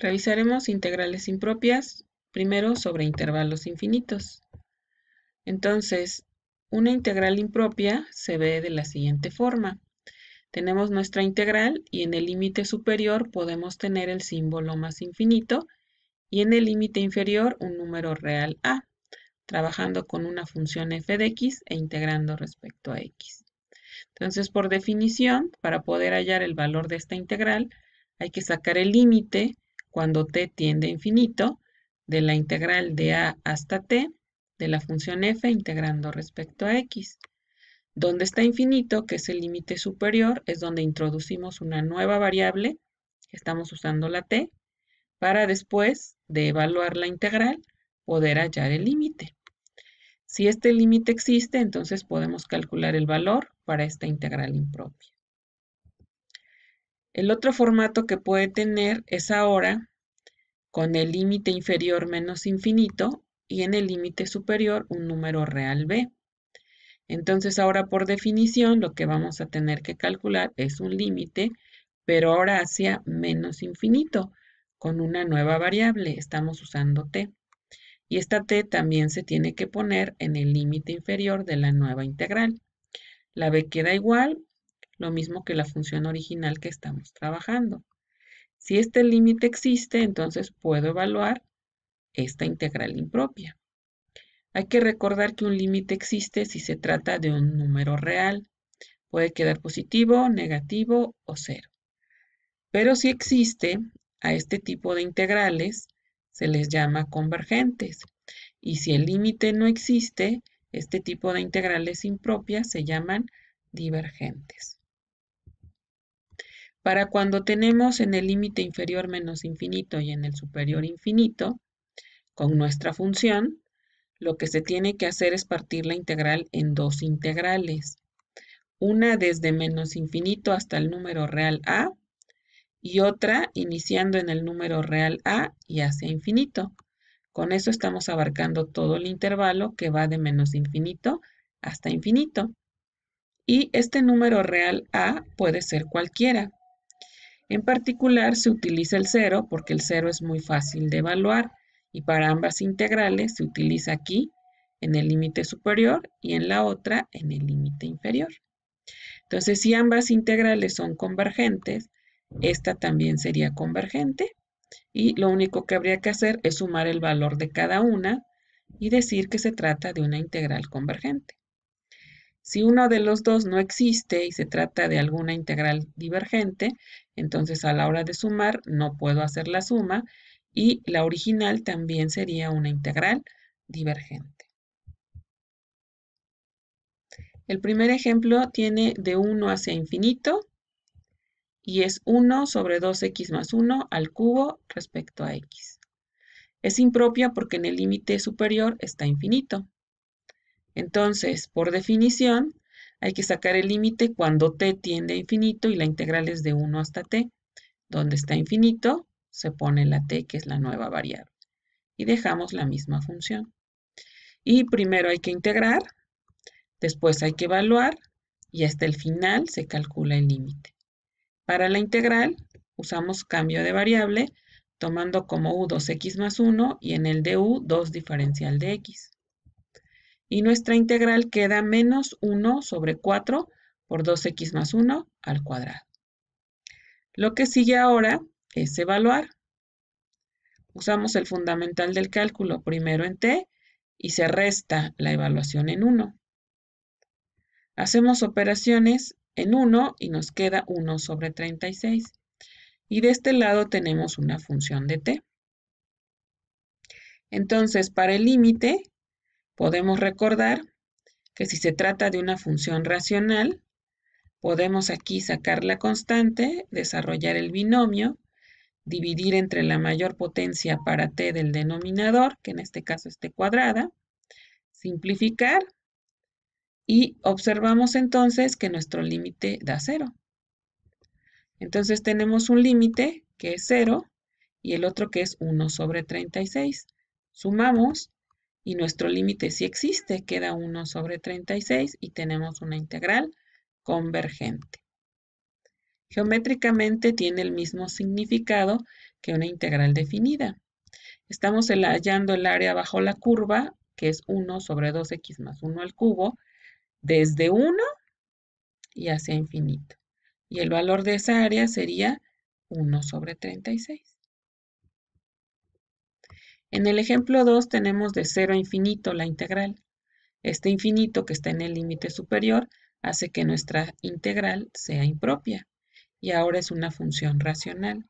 Revisaremos integrales impropias, primero sobre intervalos infinitos. Entonces, una integral impropia se ve de la siguiente forma. Tenemos nuestra integral y en el límite superior podemos tener el símbolo más infinito y en el límite inferior un número real a, trabajando con una función f de x e integrando respecto a x. Entonces, por definición, para poder hallar el valor de esta integral, hay que sacar el límite cuando t tiende a infinito de la integral de a hasta t de la función f integrando respecto a x. Donde está infinito, que es el límite superior, es donde introducimos una nueva variable, estamos usando la t, para después de evaluar la integral poder hallar el límite. Si este límite existe, entonces podemos calcular el valor para esta integral impropia. El otro formato que puede tener es ahora con el límite inferior menos infinito y en el límite superior un número real b. Entonces ahora por definición lo que vamos a tener que calcular es un límite, pero ahora hacia menos infinito, con una nueva variable, estamos usando t. Y esta t también se tiene que poner en el límite inferior de la nueva integral. La b queda igual, lo mismo que la función original que estamos trabajando. Si este límite existe, entonces puedo evaluar esta integral impropia. Hay que recordar que un límite existe si se trata de un número real. Puede quedar positivo, negativo o cero. Pero si existe, a este tipo de integrales se les llama convergentes. Y si el límite no existe, este tipo de integrales impropias se llaman divergentes. Para cuando tenemos en el límite inferior menos infinito y en el superior infinito, con nuestra función, lo que se tiene que hacer es partir la integral en dos integrales. Una desde menos infinito hasta el número real a y otra iniciando en el número real a y hacia infinito. Con eso estamos abarcando todo el intervalo que va de menos infinito hasta infinito. Y este número real a puede ser cualquiera. En particular, se utiliza el 0 porque el cero es muy fácil de evaluar y para ambas integrales se utiliza aquí en el límite superior y en la otra en el límite inferior. Entonces, si ambas integrales son convergentes, esta también sería convergente y lo único que habría que hacer es sumar el valor de cada una y decir que se trata de una integral convergente. Si uno de los dos no existe y se trata de alguna integral divergente, entonces a la hora de sumar no puedo hacer la suma y la original también sería una integral divergente. El primer ejemplo tiene de 1 hacia infinito y es 1 sobre 2x más 1 al cubo respecto a x. Es impropia porque en el límite superior está infinito. Entonces, por definición, hay que sacar el límite cuando t tiende a infinito y la integral es de 1 hasta t. Donde está infinito, se pone la t, que es la nueva variable. Y dejamos la misma función. Y primero hay que integrar, después hay que evaluar y hasta el final se calcula el límite. Para la integral usamos cambio de variable tomando como u 2x más 1 y en el du 2 diferencial de x y nuestra integral queda menos 1 sobre 4 por 2x más 1 al cuadrado. Lo que sigue ahora es evaluar. Usamos el fundamental del cálculo primero en t y se resta la evaluación en 1. Hacemos operaciones en 1 y nos queda 1 sobre 36. Y de este lado tenemos una función de t. Entonces, para el límite, Podemos recordar que si se trata de una función racional, podemos aquí sacar la constante, desarrollar el binomio, dividir entre la mayor potencia para t del denominador, que en este caso es t cuadrada, simplificar y observamos entonces que nuestro límite da cero. Entonces tenemos un límite que es 0 y el otro que es 1 sobre 36. Sumamos y nuestro límite si existe queda 1 sobre 36 y tenemos una integral convergente. Geométricamente tiene el mismo significado que una integral definida. Estamos hallando el área bajo la curva, que es 1 sobre 2x más 1 al cubo, desde 1 y hacia infinito. Y el valor de esa área sería 1 sobre 36. En el ejemplo 2 tenemos de 0 a infinito la integral. Este infinito que está en el límite superior hace que nuestra integral sea impropia y ahora es una función racional.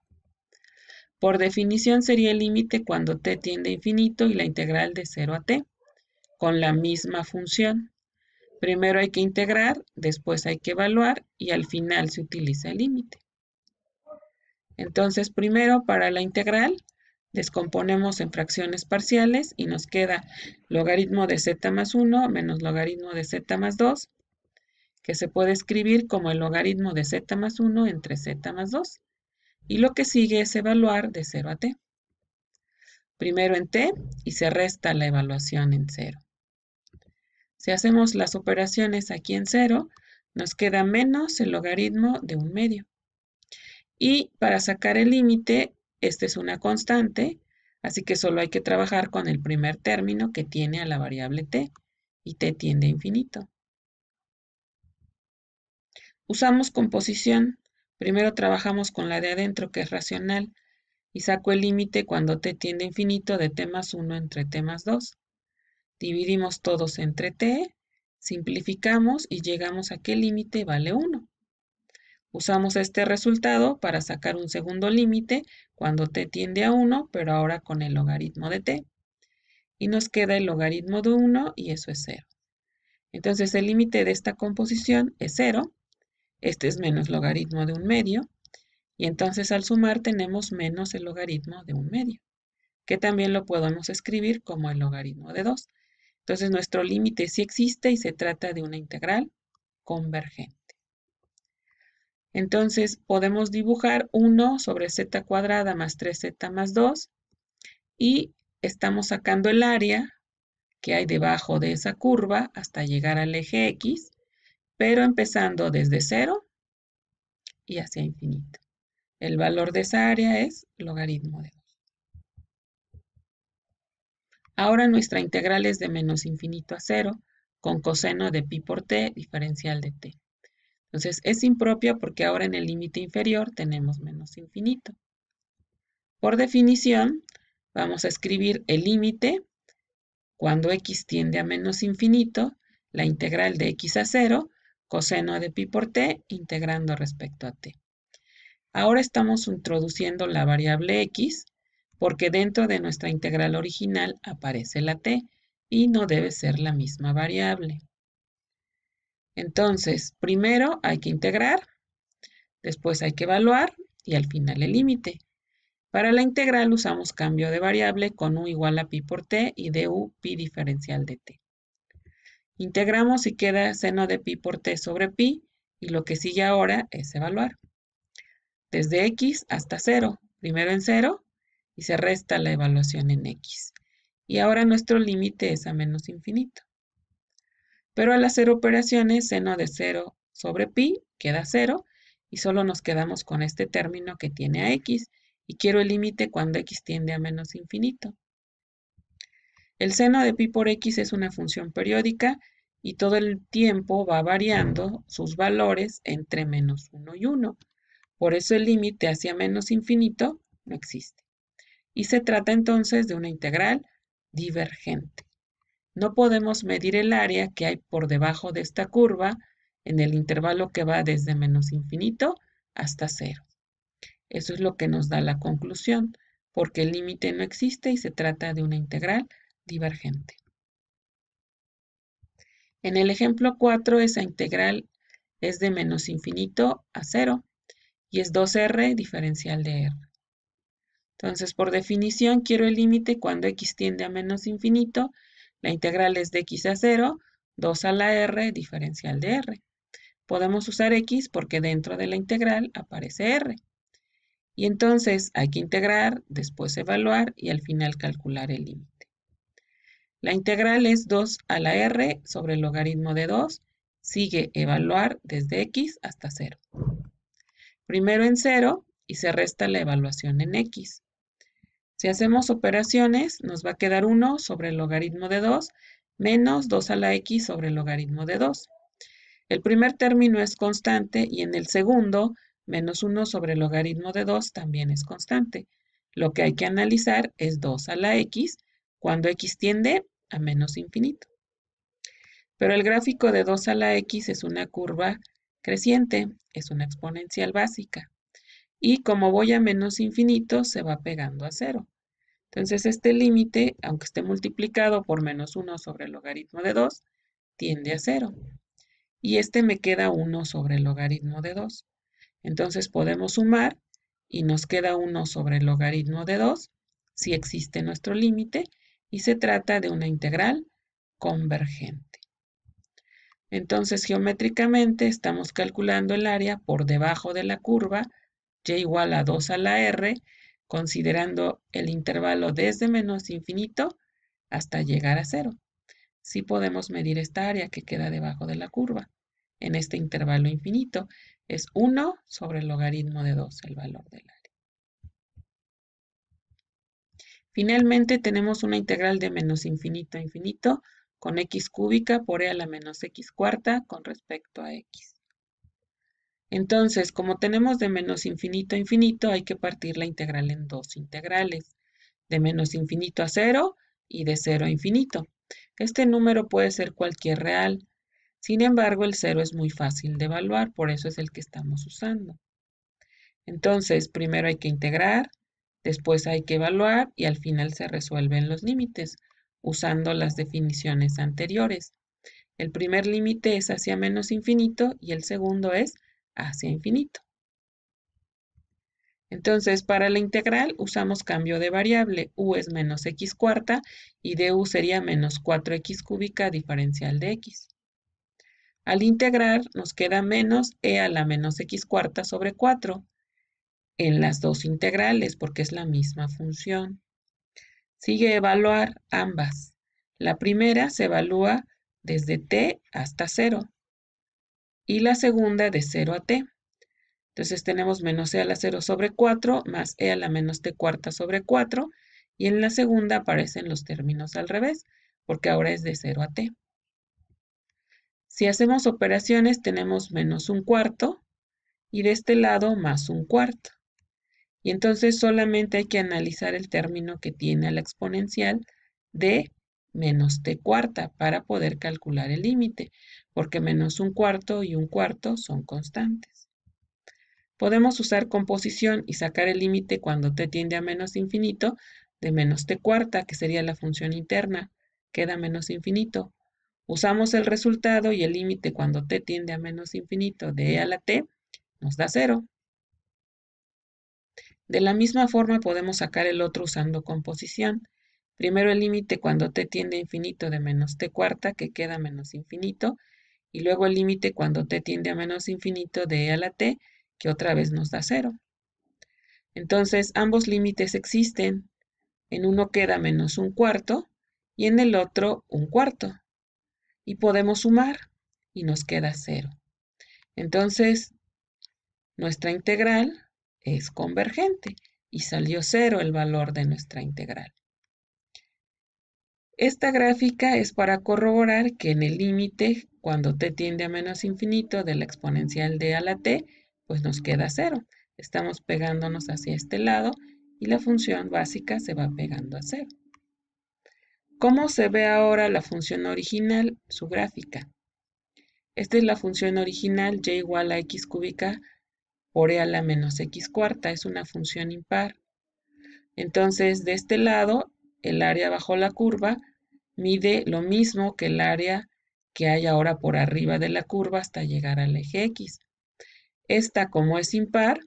Por definición sería el límite cuando t tiende a infinito y la integral de 0 a t, con la misma función. Primero hay que integrar, después hay que evaluar y al final se utiliza el límite. Entonces primero para la integral Descomponemos en fracciones parciales y nos queda logaritmo de z más 1 menos logaritmo de z más 2, que se puede escribir como el logaritmo de z más 1 entre z más 2. Y lo que sigue es evaluar de 0 a t. Primero en t y se resta la evaluación en 0. Si hacemos las operaciones aquí en 0, nos queda menos el logaritmo de un medio. Y para sacar el límite esta es una constante, así que solo hay que trabajar con el primer término que tiene a la variable t, y t tiende a infinito. Usamos composición. Primero trabajamos con la de adentro, que es racional, y saco el límite cuando t tiende a infinito de t más 1 entre t más 2. Dividimos todos entre t, simplificamos y llegamos a que el límite vale 1. Usamos este resultado para sacar un segundo límite cuando t tiende a 1, pero ahora con el logaritmo de t. Y nos queda el logaritmo de 1 y eso es 0. Entonces el límite de esta composición es 0. Este es menos logaritmo de un medio. Y entonces al sumar tenemos menos el logaritmo de un medio, que también lo podemos escribir como el logaritmo de 2. Entonces nuestro límite sí existe y se trata de una integral convergente. Entonces podemos dibujar 1 sobre z cuadrada más 3z más 2 y estamos sacando el área que hay debajo de esa curva hasta llegar al eje X, pero empezando desde 0 y hacia infinito. El valor de esa área es logaritmo de 2. Ahora nuestra integral es de menos infinito a 0 con coseno de pi por t diferencial de t. Entonces es impropia porque ahora en el límite inferior tenemos menos infinito. Por definición, vamos a escribir el límite cuando x tiende a menos infinito, la integral de x a 0, coseno de pi por t, integrando respecto a t. Ahora estamos introduciendo la variable x, porque dentro de nuestra integral original aparece la t, y no debe ser la misma variable. Entonces, primero hay que integrar, después hay que evaluar y al final el límite. Para la integral usamos cambio de variable con u igual a pi por t y du pi diferencial de t. Integramos y queda seno de pi por t sobre pi y lo que sigue ahora es evaluar. Desde x hasta 0, primero en 0 y se resta la evaluación en x. Y ahora nuestro límite es a menos infinito. Pero al hacer operaciones, seno de 0 sobre pi queda 0 y solo nos quedamos con este término que tiene a x y quiero el límite cuando x tiende a menos infinito. El seno de pi por x es una función periódica y todo el tiempo va variando sus valores entre menos 1 y 1. Por eso el límite hacia menos infinito no existe. Y se trata entonces de una integral divergente. No podemos medir el área que hay por debajo de esta curva en el intervalo que va desde menos infinito hasta cero. Eso es lo que nos da la conclusión, porque el límite no existe y se trata de una integral divergente. En el ejemplo 4, esa integral es de menos infinito a cero y es 2r diferencial de r. Entonces, por definición, quiero el límite cuando x tiende a menos infinito la integral es de x a 0, 2 a la r, diferencial de r. Podemos usar x porque dentro de la integral aparece r. Y entonces hay que integrar, después evaluar y al final calcular el límite. La integral es 2 a la r sobre el logaritmo de 2. Sigue evaluar desde x hasta 0. Primero en 0 y se resta la evaluación en x. Si hacemos operaciones, nos va a quedar 1 sobre el logaritmo de 2 menos 2 a la x sobre el logaritmo de 2. El primer término es constante y en el segundo, menos 1 sobre el logaritmo de 2 también es constante. Lo que hay que analizar es 2 a la x cuando x tiende a menos infinito. Pero el gráfico de 2 a la x es una curva creciente, es una exponencial básica y como voy a menos infinito, se va pegando a cero. Entonces este límite, aunque esté multiplicado por menos 1 sobre el logaritmo de 2, tiende a cero. Y este me queda 1 sobre el logaritmo de 2. Entonces podemos sumar y nos queda 1 sobre el logaritmo de 2, si existe nuestro límite, y se trata de una integral convergente. Entonces, geométricamente estamos calculando el área por debajo de la curva y igual a 2 a la r, considerando el intervalo desde menos infinito hasta llegar a cero. Sí podemos medir esta área que queda debajo de la curva. En este intervalo infinito es 1 sobre el logaritmo de 2, el valor del área. Finalmente tenemos una integral de menos infinito a infinito con x cúbica por e a la menos x cuarta con respecto a x. Entonces, como tenemos de menos infinito a infinito, hay que partir la integral en dos integrales, de menos infinito a cero y de cero a infinito. Este número puede ser cualquier real, sin embargo el cero es muy fácil de evaluar, por eso es el que estamos usando. Entonces, primero hay que integrar, después hay que evaluar y al final se resuelven los límites, usando las definiciones anteriores. El primer límite es hacia menos infinito y el segundo es hacia infinito. Entonces, para la integral usamos cambio de variable. u es menos x cuarta y du sería menos 4x cúbica diferencial de x. Al integrar nos queda menos e a la menos x cuarta sobre 4 en las dos integrales porque es la misma función. Sigue evaluar ambas. La primera se evalúa desde t hasta 0 y la segunda de 0 a t. Entonces tenemos menos e a la 0 sobre 4 más e a la menos t cuarta sobre 4 y en la segunda aparecen los términos al revés porque ahora es de 0 a t. Si hacemos operaciones tenemos menos un cuarto y de este lado más un cuarto. Y entonces solamente hay que analizar el término que tiene la exponencial de menos t cuarta para poder calcular el límite, porque menos un cuarto y un cuarto son constantes. Podemos usar composición y sacar el límite cuando t tiende a menos infinito de menos t cuarta, que sería la función interna, queda menos infinito. Usamos el resultado y el límite cuando t tiende a menos infinito de e a la t nos da cero. De la misma forma podemos sacar el otro usando composición. Primero el límite cuando t tiende a infinito de menos t cuarta, que queda menos infinito. Y luego el límite cuando t tiende a menos infinito de e a la t, que otra vez nos da cero. Entonces ambos límites existen. En uno queda menos un cuarto y en el otro un cuarto. Y podemos sumar y nos queda cero. Entonces nuestra integral es convergente y salió cero el valor de nuestra integral. Esta gráfica es para corroborar que en el límite, cuando t tiende a menos infinito de la exponencial de a la t, pues nos queda cero. Estamos pegándonos hacia este lado y la función básica se va pegando a cero. ¿Cómo se ve ahora la función original, su gráfica? Esta es la función original y igual a x cúbica por e a la menos x cuarta. Es una función impar. Entonces, de este lado, el área bajo la curva mide lo mismo que el área que hay ahora por arriba de la curva hasta llegar al eje X. Esta, como es impar,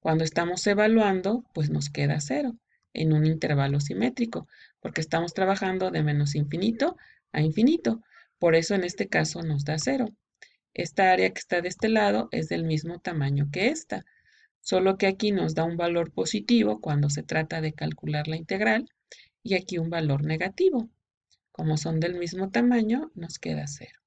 cuando estamos evaluando, pues nos queda cero en un intervalo simétrico, porque estamos trabajando de menos infinito a infinito. Por eso en este caso nos da cero. Esta área que está de este lado es del mismo tamaño que esta, solo que aquí nos da un valor positivo cuando se trata de calcular la integral, y aquí un valor negativo. Como son del mismo tamaño, nos queda cero